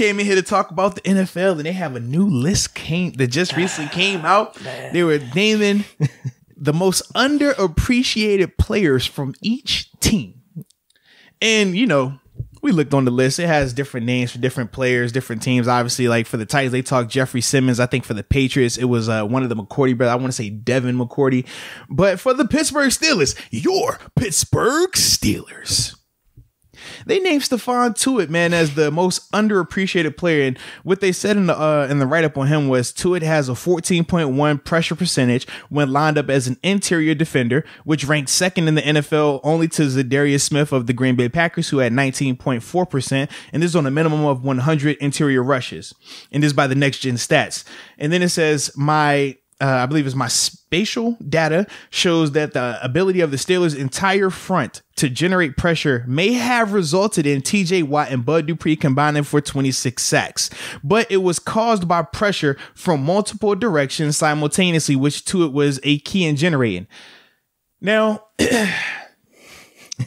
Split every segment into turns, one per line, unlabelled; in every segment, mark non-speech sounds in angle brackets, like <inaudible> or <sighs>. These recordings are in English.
came in here to talk about the NFL, and they have a new list came that just recently <sighs> came out. Man. They were naming <laughs> the most underappreciated players from each team, and you know. We looked on the list. It has different names for different players, different teams. Obviously, like for the Titans, they talked Jeffrey Simmons. I think for the Patriots, it was uh, one of the McCourty brothers. I want to say Devin McCourty. But for the Pittsburgh Steelers, your Pittsburgh Steelers they named Stephon Tuitt, man, as the most underappreciated player. And what they said in the uh, in the write up on him was Tuitt has a 14.1 pressure percentage when lined up as an interior defender, which ranked second in the NFL only to Zadarius Smith of the Green Bay Packers, who had 19.4 percent, and this is on a minimum of 100 interior rushes. And this by the Next Gen Stats. And then it says my uh, I believe is my spatial data shows that the ability of the Steelers' entire front to generate pressure may have resulted in TJ Watt and Bud Dupree combining for 26 sacks, but it was caused by pressure from multiple directions simultaneously, which to it was a key in generating. Now, <clears throat>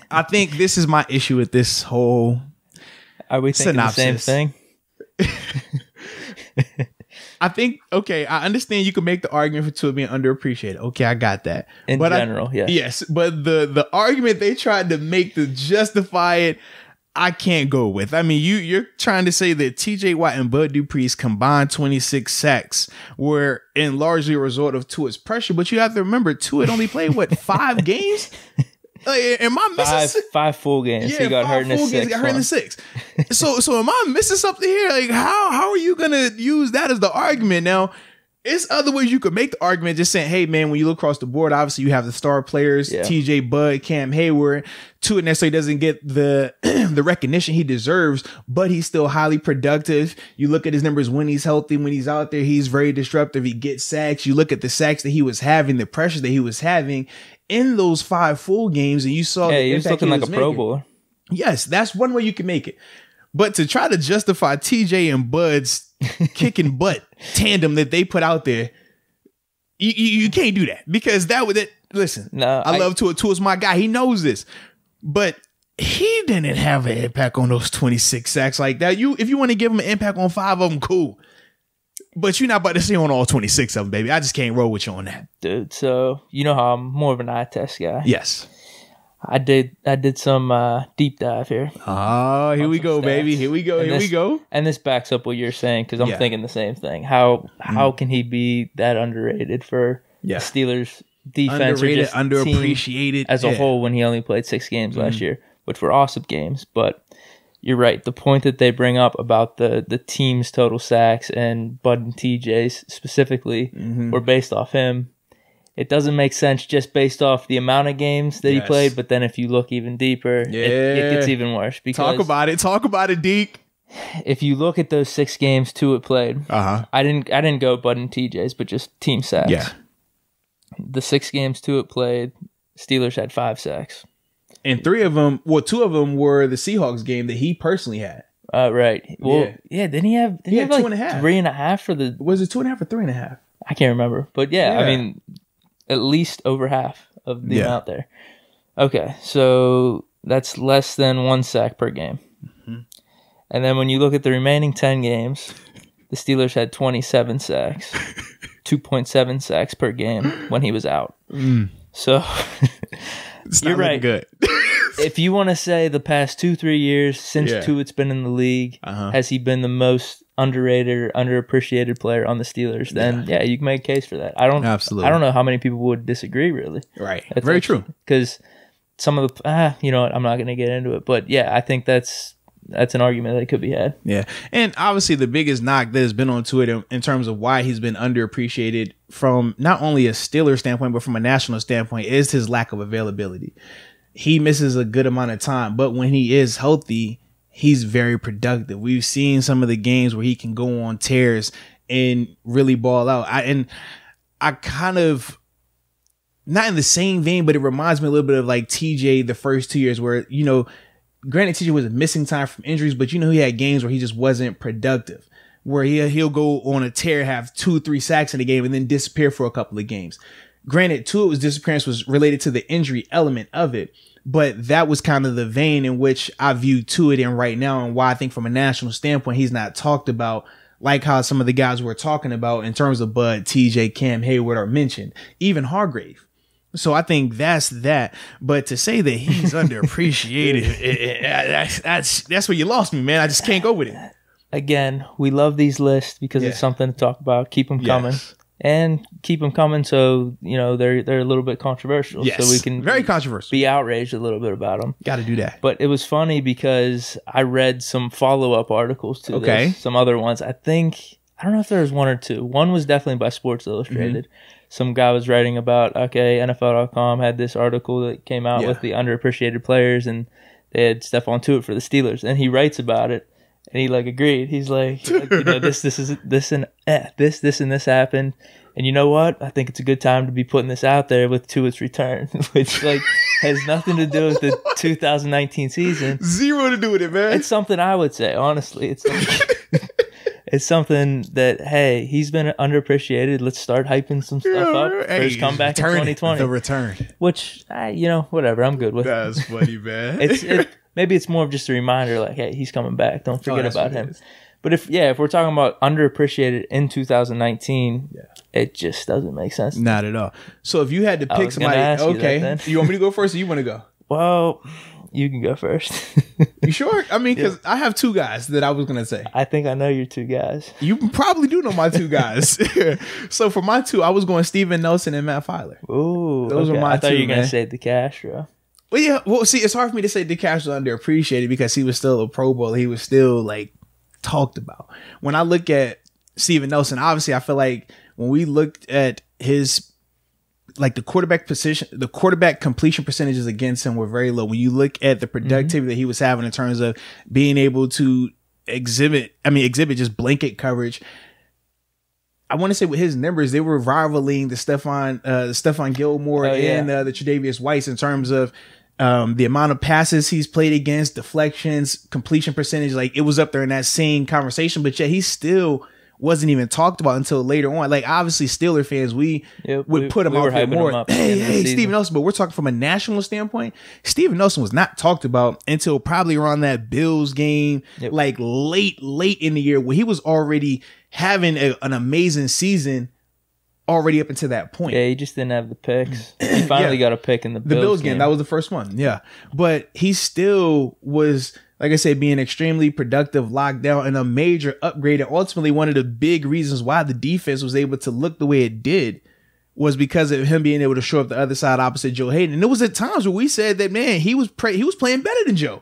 I think this is my issue with this whole. Are we thinking synopsis. the same thing? <laughs> <laughs> I think okay, I understand you can make the argument for two being underappreciated. Okay, I got that. In but general, I, yes. Yes, but the the argument they tried to make to justify it, I can't go with. I mean, you you're trying to say that T.J. Watt and Bud Dupree's combined 26 sacks were in largely a result of Tua's pressure, but you have to remember Tua had only played what five <laughs> games. Like, am I missing five,
five full games? Yeah, he got hurt in the six. Got hurt in the
six. so so am I missing something here? Like how how are you gonna use that as the argument now? it's other ways you could make the argument just saying, hey, man, when you look across the board, obviously you have the star players, yeah. TJ Bud, Cam Hayward. To it necessarily doesn't get the <clears throat> the recognition he deserves, but he's still highly productive. You look at his numbers when he's healthy, when he's out there, he's very disruptive. He gets sacks. You look at the sacks that he was having, the pressure that he was having in those five full games, and you saw yeah, he was looking like a making. Pro Bowler. Yes, that's one way you can make it. But to try to justify TJ and Bud's <laughs> kicking butt tandem that they put out there, you, you, you can't do that because that would it. Listen,
no, I, I love
Tua. Tua's my guy. He knows this, but he didn't have an impact on those twenty six sacks like that. You, if you want to give him an impact on five of them, cool. But you're not about to see on all 26 of them, baby. I just can't roll with you on that. Dude, so you know how I'm more of an eye test
guy. Yes. I did I did some uh, deep dive here. Ah,
here we go, stats. baby. Here we go. And here this, we go.
And this backs up what you're saying because I'm yeah. thinking the same thing. How how mm. can he be that underrated for yeah. Steelers defense? Underrated, underappreciated as a yeah. whole when he only played six games mm. last year, which were awesome games. But you're right. The point that they bring up about the the team's total sacks and Bud and TJ's specifically mm-hmm. were based off him it doesn't make sense just based off the amount of games that yes. he played. But then if you look even deeper, yeah. it, it gets even worse. Because talk about
it. Talk about it,
Deke. If you look at those six games two it played, uh-huh. I didn't I didn't go Bud and TJ's, but just team sacks. Yeah. The six games two it played, Steelers had five sacks.
And three of them, well, two of them were the Seahawks game that he personally had. Uh, right. Well, yeah.
yeah didn't he have? Didn't he, he have like three and a half for the? Was it two and a half or three and a half?
I can't remember, but yeah, yeah, I
mean, at least over half of the yeah. amount there. Okay, so that's less than one sack per game. Mm-hmm. And then when you look at the remaining 10 games, the Steelers had 27 sacks, <laughs> 2.7 sacks per game when he was out. Mm. So <laughs> you're right. Good. <laughs> if you want to say the past two, three years since yeah. Tuitt's been in the league, uh-huh. has he been the most underrated or underappreciated player on the Steelers, then yeah. yeah, you can make a case for that. I don't absolutely. I don't know how many people would disagree. Really, right? That's Very true. Because some of the
ah, you know what? I'm not going to get into it, but yeah, I think that's that's an argument that could be had. Yeah, and obviously the biggest knock that has been on to in, terms of why he's been underappreciated from not only a Steeler standpoint but from a national standpoint is his lack of availability. He misses a good amount of time, but when he is healthy, he's very productive. We've seen some of the games where he can go on tears and really ball out. I and I kind of not in the same vein, but it reminds me a little bit of like TJ the first two years where, you know, granted TJ was missing time from injuries, but you know he had games where he just wasn't productive. Where he he'll go on a tear, have two, three sacks in a game, and then disappear for a couple of games. Granted, two of his disappearance was related to the injury element of it but that was kind of the vein in which I view to it in right now and why I think from a national standpoint he's not talked about like how some of the guys we're talking about in terms of Bud, TJ, Cam, Hayward are mentioned, even Hargrave. So I think that's that. But to say that he's <laughs> underappreciated, it, it, that's, that's that's where you lost me, man. I just can't go with it.
Again, we love these lists because yeah. it's something to talk about. Keep them yes. coming and keep them coming so you know they're they're a little bit controversial yes. so we can very controversial be outraged a little bit about them got to do that but it was funny because i read some follow-up articles to okay. This, some other ones i think i don't know if there was one or two one was definitely by sports illustrated mm-hmm. some guy was writing about okay nfl.com had this article that came out yeah. with the underappreciated players and they had Stephon it for the Steelers and he writes about it and he like agreed. He's like, like, <laughs> you know, this this is this and eh, this, this, and this happened. And you know what? I think it's a good time to be putting this out there with to its return, <laughs> which like has nothing to do with the <laughs> 2019 season. Zero to do with it, man. It's something I would say, honestly. It's like, <laughs> it's something that hey, he's been underappreciated. Let's start hyping some stuff yeah, up for his comeback in 2020. The return, which you know, whatever. I'm good with. That's funny, man. it's it, maybe it's more of just a reminder, like, hey, he's coming back. Don't oh, forget oh, about him. But if yeah, if we're talking about underappreciated in 2019, yeah. it just doesn't make
sense. Not at all. So if you had to pick somebody, okay, you, you want me to go first, or you want to go? <laughs> Well, you can go first. you sure? I mean, because yeah. I have two guys that I was gonna say. I think I know your two guys. You probably do know my two <laughs> guys. <laughs> so for my two, I was going Steven Nelson and Matt Filer. Ooh, those okay. are my. I thought two, you were gonna say the Castro. Well, yeah. Well, see, it's hard for me to say Dick Cash was underappreciated because he was still a Pro Bowl. He was still like talked about. When I look at Steven Nelson, obviously, I feel like when we looked at his like the quarterback position, the quarterback completion percentages against him were very low. When you look at the mm-hmm. productivity mm-hmm. that he was having in terms of being able to exhibit, I mean, exhibit just blanket coverage. I want to say with his numbers, they were rivaling the Stefan, uh, Stefan Gilmore oh, yeah. and uh, the Tre'Davious White in terms of um, the amount of passes he's played against, deflections, completion percentage, like it was up there in that same conversation, but yet he still wasn't even talked about until later on. Like obviously Steeler fans, we yep, would we, put him we out there more. Hey, hey, Steven Nelson, but we're talking from a national standpoint. Steven Nelson was not talked about until probably around that Bills game, yep. like late, late in the year where he was already having a, an amazing season already up until that point. Yeah, he just didn't have the picks. <clears throat> He finally yeah.
got a pick in the, the Bills, Bills game. game. That was
the first one. Yeah, but he still was, like I said, being extremely productive, locked down, and a major upgrade. And ultimately, one of the big reasons why the defense was able to look the way it did was because of him being able to show up the other side opposite Joe Hayden. And it was at times where we said that man, he was pre- he was playing better than Joe.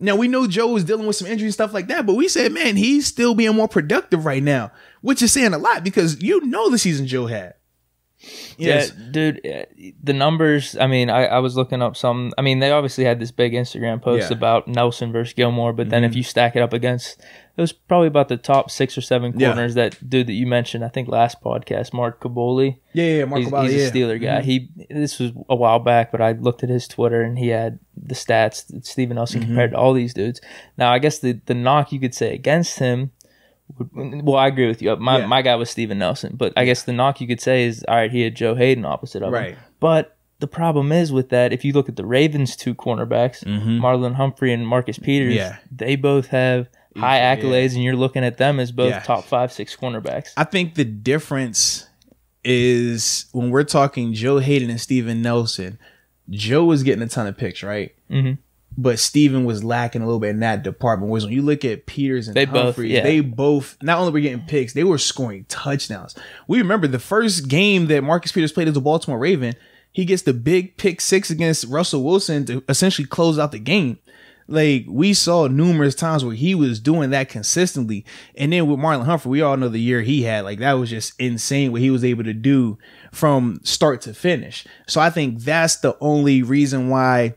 Now we know Joe was dealing with some injury and stuff like that, but we said, man, he's still being more productive right now which is saying a lot because you know the season Joe had. Yes.
Yeah, dude. Uh, the numbers. I mean, I, I was looking up some. I mean, they obviously had this big Instagram post yeah. about Nelson versus Gilmore, but mm-hmm. then if mhm. you stack it up against, it was probably about the top six or seven corners yeah. that dude that you mentioned. I think last podcast, Mark Caboli. Yeah, yeah, Mark Caboli. He's a Steeler guy. Mm-hmm. He. This was a while back, but I looked at his Twitter and he had the stats that Steven Nelson mm-hmm. compared to all these dudes. Now, I guess the the knock you could say against him well, I agree with you. Uh, my yeah. my guy was Steven Nelson, but I guess the knock you could say is all right. He had Joe Hayden opposite of right. him, but the problem is with that, if you look at the Ravens' two cornerbacks, mm-hmm. Marlon Humphrey and Marcus Peters, yeah. they both have high accolades, yeah. and you're looking at them as both yeah. top five, six cornerbacks.
I think the difference is when we're talking Joe Hayden and Steven Nelson, Joe was getting a ton of picks, right? Mm-hmm but Steven was lacking a little bit in that department. Whereas when you look at Peters and they both, yeah. they both not only were getting picks, they were scoring touchdowns. We remember the first game that Marcus Peters played as a Baltimore Raven, he gets the big pick six against Russell Wilson to essentially close out the game. Like we saw numerous times where he was doing that consistently. And then with Marlon Humphrey, we all know the year he had. Like that was just insane what he was able to do from start to finish. So I think that's the only reason why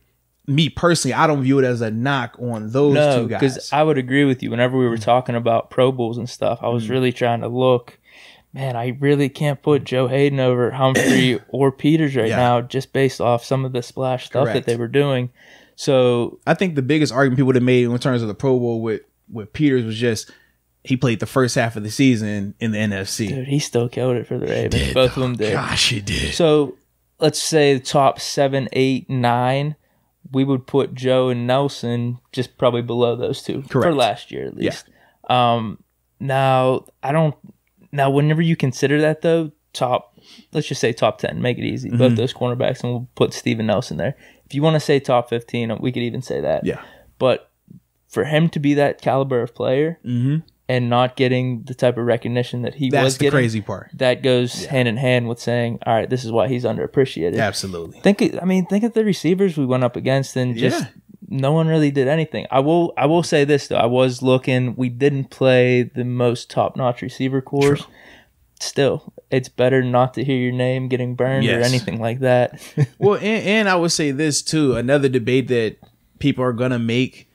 me personally, I don't view it as a knock on those no, two guys. Because
I would agree with you. Whenever we were mm. talking about Pro Bowls and stuff, I was mm. really trying to look. Man, I really can't put mm. Joe Hayden over Humphrey <clears throat> or Peters right yeah. now, just based off some of the splash stuff Correct. that they were doing.
So I think the biggest argument people would have made in terms of the Pro Bowl with with Peters was just he played the first half of the season in the NFC. Dude, he still killed it for the Ravens. Both of them did. Gosh, he did.
So let's say the top seven, eight, nine we would put Joe and Nelson just probably below those two Correct. for last year at least. Yeah. Um, now I don't. Now, whenever you consider that though, top, let's just say top ten, make it easy. Mm-hmm. Both those cornerbacks, and we'll put Steven Nelson there. If you want to say top fifteen, we could even say that. Yeah. But for him to be that caliber of player, mm-hmm and not getting the type of recognition that he That's was getting. the crazy part. That goes yeah. hand in hand with saying, "All right, this is why he's underappreciated." Absolutely. Think, I mean, think of the receivers we went up against, and just yeah. no one really did anything. I will, I will say this though, I was looking. We didn't play the most top-notch receiver cores. True. Still, it's better not to hear your name
getting burned yes. or anything like that. <laughs> well, and, and I would say this too. Another debate that people are gonna make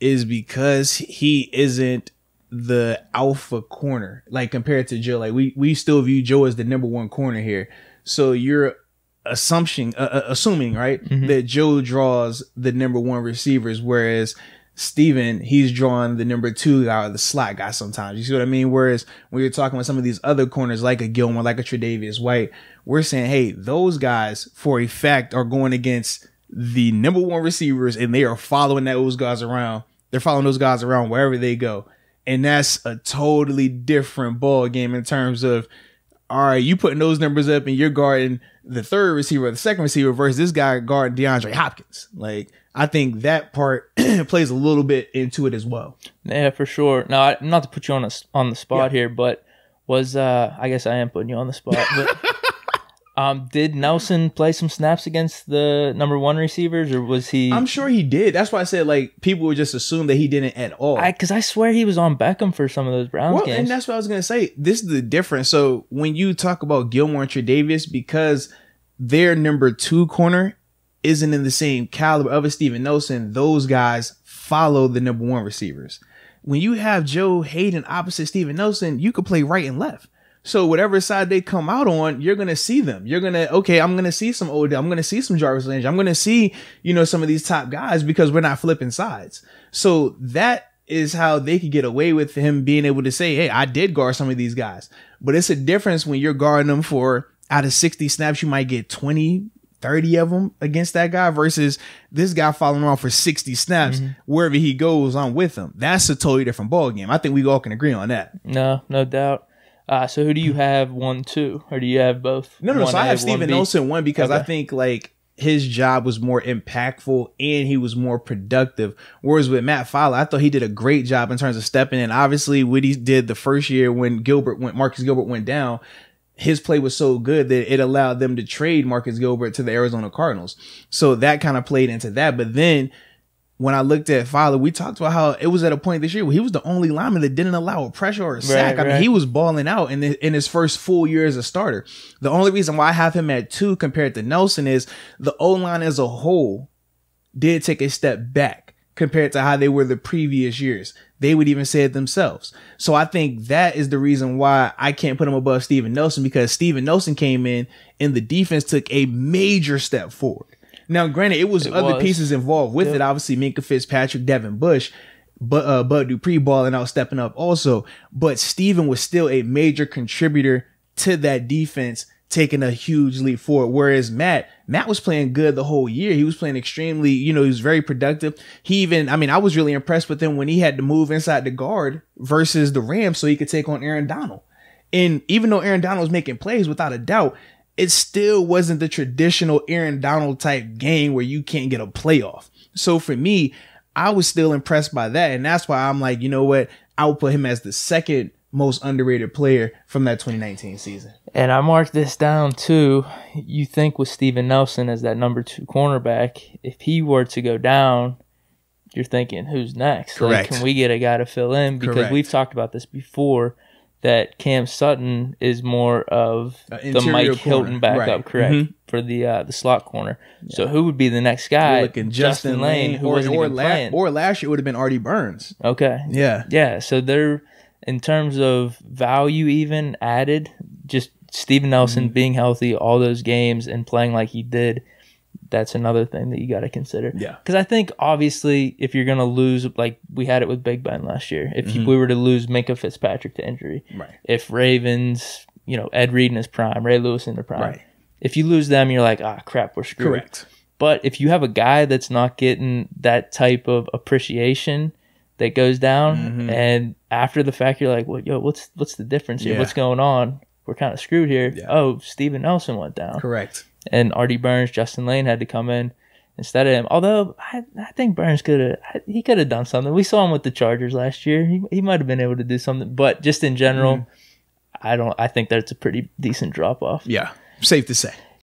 is because he isn't the alpha corner, like compared to Joe. Like we we still view Joe as the number one corner here. So you're assumption uh, uh assuming right mm-hmm. that Joe draws the number one receivers, whereas Steven, he's drawing the number two guy or the slot guy sometimes. You see what I mean? Whereas when you're talking about some of these other corners, like a Gilmore, like a Tredavious White, we're saying, hey, those guys for effect are going against the number one receivers and they are following those guys around. They're following those guys around wherever they go and that's a totally different ball game in terms of all right, you putting those numbers up and you're guarding the third receiver or the second receiver versus this guy guarding DeAndre Hopkins. Like I think that part <clears throat> plays a little bit into it as well.
Yeah, for sure. Now, I, not to put you on a, on the spot yeah. here, but was uh I guess I am putting you on the spot, but <laughs> Um, did Nelson play some snaps against the number one receivers, or was he? I'm sure
he did. That's why I said like people would just assume that he didn't at all. Because I, I, swear he was on Beckham for some of those Browns well, games. And that's what I was gonna say. This is the difference. So when you talk about Gilmore and Tre'Davious, because their number two corner isn't in the same caliber of a Steven Nelson, those guys follow the number one receivers. When you have Joe Hayden opposite Steven Nelson, you could play right and left. So whatever side they come out on, you're gonna see them. You're gonna okay. I'm gonna see some Odell. I'm gonna see some Jarvis Landry. I'm gonna see you know some of these top guys because we're not flipping sides. So that is how they could get away with him being able to say, "Hey, I did guard some of these guys." But it's a difference when you're guarding them for out of 60 snaps, you might get 20, 30 of them against that guy versus this guy following around for 60 snaps mm-hmm. wherever he goes i'm with him that's a totally different ball game i think we all can agree on that
no no doubt uh, so who do you have one, two, or do you have both? No, no. so I have Steven Nelson one because okay. I
think like his job was more impactful and he was more productive. Whereas with Matt Fowler, I thought he did a great job in terms of stepping in. Obviously, what he did the first year when Gilbert went, Marcus Gilbert went down, his play was so good that it allowed them to trade Marcus Gilbert to the Arizona Cardinals. So that kind of played into that. But then when I looked at Fowler, we talked about how it was at a point this year where he was the only lineman that didn't allow a pressure or a sack. Right, I mean, he was balling out in, the, in his first full year as a starter. The only reason why I have him at two compared to Nelson is the O line as a whole did take a step back compared to how they were the previous years. They would even say it themselves. So I think that is the reason why I can't put him above Steven Nelson because Steven Nelson came in and the defense took a major step forward. Now, granted, it was it other was. pieces involved with it. Obviously, Minka Fitzpatrick, Devin Bush, but uh, Bud Dupree balling out, stepping up also. But Steven was still a major contributor to that defense, taking a huge leap forward. Whereas Matt, Matt was playing good the whole year. He was playing extremely, you know, he was very productive. He even, I mean, I was really impressed with him when he had to move inside the guard versus the Rams so he could take on Aaron Donald. And even though Aaron Donald was making plays without a doubt, it still wasn't the traditional Aaron Donald type game where you can't get a playoff. So for me, I was still impressed by that. And that's why I'm like, you know what? I would put him as the second most underrated player from that 2019 season.
And I marked this down too. You think with Steven Nelson as that number two cornerback, if he were to go down, you're thinking, who's next? Correct. Like, can we get a guy to fill in? Because Correct. we've talked about this before that Cam Sutton is more of uh, the Mike corner. Hilton backup, right. correct, mm-hmm. for the uh, the slot corner. Yeah. So who would be the next guy? Justin, Justin, Lane, Lane who or, wasn't or even la- playing.
Or last year would have been Artie Burns.
Okay. Yeah. Yeah. So they're in terms of value, even added, just Steven Nelson mm-hmm. being healthy all those games and playing like he did that's another thing that you got to consider. Yeah. Because I think obviously if you're gonna lose, like we had it with Big Ben last year, if mm-hmm. we were to lose Minka Fitzpatrick to injury, right. If Ravens, you know, Ed Reed in his prime, Ray Lewis in the prime, right. If you lose them, you're like, ah, crap, we're screwed. Correct. But if you have a guy that's not getting that type of appreciation that goes down, mm-hmm. and after the fact you're like, well, yo, what's what's the difference here? Yeah. What's going on? We're kind of screwed here. Yeah. Oh, Steven Nelson went down. Correct and Artie Burns, Justin Lane had to come in instead of him. Although I, I think Burns could have he could have done something. We saw him with the Chargers last year. He he might have been able to do something, but just in general, mm. I don't. I think that's a pretty decent drop off. Yeah, safe to say.